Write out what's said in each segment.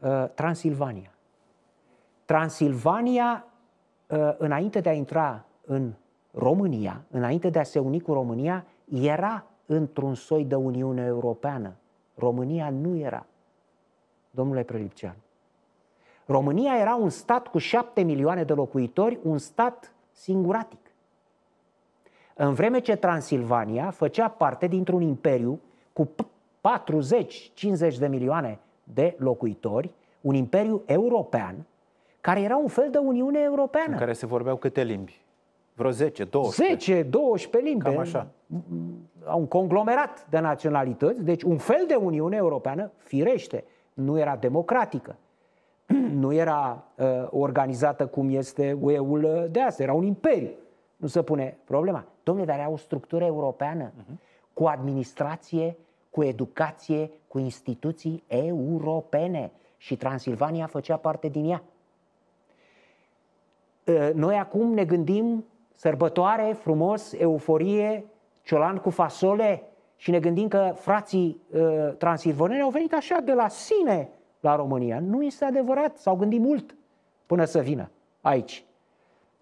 Uh, Transilvania. Transilvania, uh, înainte de a intra în România, înainte de a se uni cu România, era într-un soi de Uniune Europeană. România nu era. Domnule Prelipceanu. România era un stat cu șapte milioane de locuitori, un stat singuratic. În vreme ce Transilvania făcea parte dintr-un imperiu cu 40-50 de milioane de locuitori, un imperiu european, care era un fel de Uniune Europeană. În care se vorbeau câte limbi? Vreo 10, 12. 10, 12 limbi. Cam așa. Un conglomerat de naționalități, deci un fel de Uniune Europeană, firește, nu era democratică. Nu era uh, organizată cum este UE-ul uh, de azi, era un imperiu. Nu se pune problema. Domnule, dar era o structură europeană uh-huh. cu administrație uh, cu educație, cu instituții europene și Transilvania făcea parte din ea. Ă, noi acum ne gândim sărbătoare, frumos, euforie, ciolan cu fasole și ne gândim că frații ă, transilvaneni au venit așa de la sine la România. Nu este adevărat, s-au gândit mult până să vină aici.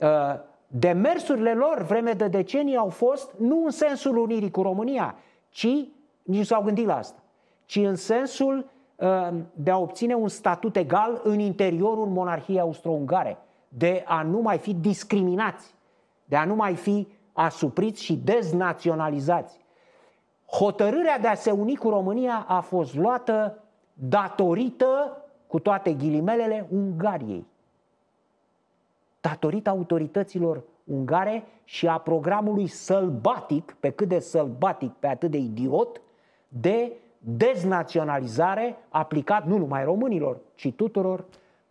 Ă, demersurile lor vreme de decenii au fost nu în sensul unirii cu România, ci nici nu s-au gândit la asta, ci în sensul uh, de a obține un statut egal în interiorul monarhiei austro-ungare, de a nu mai fi discriminați, de a nu mai fi asupriți și deznaționalizați. Hotărârea de a se uni cu România a fost luată datorită, cu toate ghilimelele, Ungariei. Datorită autorităților ungare și a programului sălbatic, pe cât de sălbatic, pe atât de idiot, de deznaționalizare aplicat nu numai românilor, ci tuturor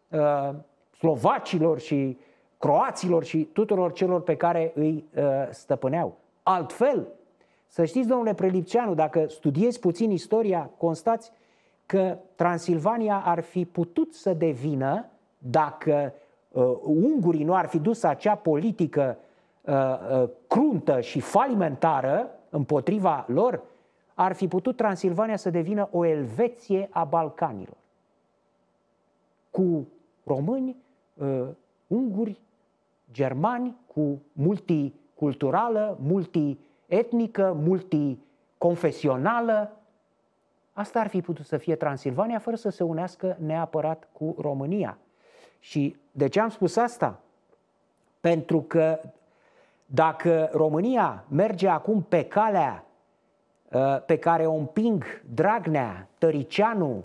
uh, slovacilor și croaților și tuturor celor pe care îi uh, stăpâneau. Altfel, să știți, domnule Prelipceanu, dacă studiezi puțin istoria, constați că Transilvania ar fi putut să devină, dacă uh, ungurii nu ar fi dus acea politică uh, uh, cruntă și falimentară împotriva lor, ar fi putut Transilvania să devină o Elveție a Balcanilor, cu români, uh, unguri, germani, cu multiculturală, multietnică, multiconfesională. Asta ar fi putut să fie Transilvania fără să se unească neapărat cu România. Și de ce am spus asta? Pentru că dacă România merge acum pe calea Ă, pe care o împing Dragnea, Tăricianu,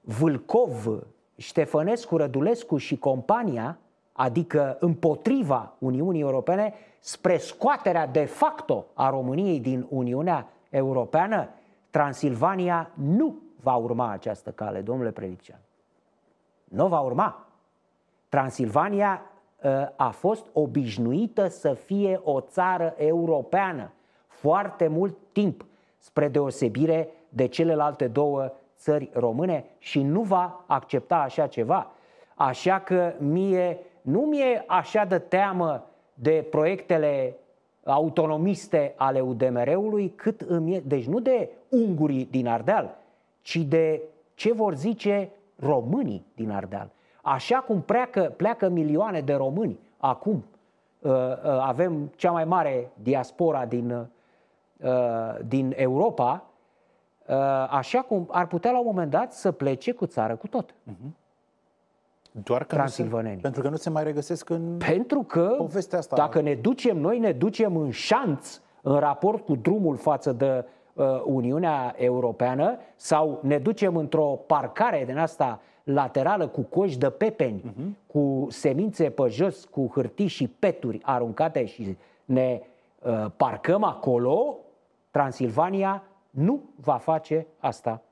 Vâlcov, Ștefănescu, Rădulescu și compania, adică împotriva Uniunii Europene, spre scoaterea de facto a României din Uniunea Europeană, Transilvania nu va urma această cale, domnule Predicean. Nu va urma. Transilvania ă, a fost obișnuită să fie o țară europeană foarte mult timp spre deosebire de celelalte două țări române și nu va accepta așa ceva. Așa că mie, nu mi-e așa de teamă de proiectele autonomiste ale UDMR-ului, cât îmi e, deci nu de ungurii din Ardeal, ci de ce vor zice românii din Ardeal. Așa cum pleacă, pleacă milioane de români acum, uh, uh, avem cea mai mare diaspora din uh, Uh, din Europa, uh, așa cum ar putea la un moment dat să plece cu țară cu tot. Mhm. Doar că Nu se, pentru că nu se mai regăsesc în Pentru că povestea asta. dacă ne ducem noi, ne ducem în șanț în raport cu drumul față de uh, Uniunea Europeană sau ne ducem într-o parcare din asta laterală cu coși de pepeni, uh-huh. cu semințe pe jos, cu hârtii și peturi aruncate și ne uh, parcăm acolo, Transilvania nu va face asta